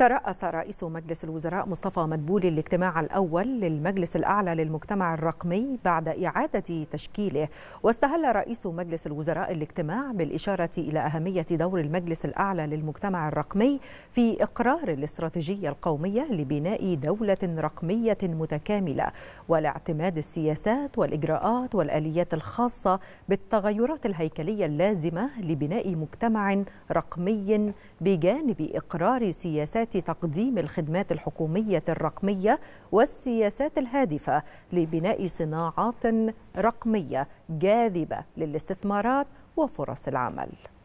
ترأس رئيس مجلس الوزراء مصطفى مدبولي الاجتماع الأول للمجلس الأعلى للمجتمع الرقمي بعد إعادة تشكيله واستهل رئيس مجلس الوزراء الاجتماع بالإشارة إلى أهمية دور المجلس الأعلى للمجتمع الرقمي في إقرار الاستراتيجية القومية لبناء دولة رقمية متكاملة والاعتماد السياسات والإجراءات والآليات الخاصة بالتغيرات الهيكلية اللازمة لبناء مجتمع رقمي بجانب إقرار سياسات تقديم الخدمات الحكومية الرقمية والسياسات الهادفة لبناء صناعات رقمية جاذبة للاستثمارات وفرص العمل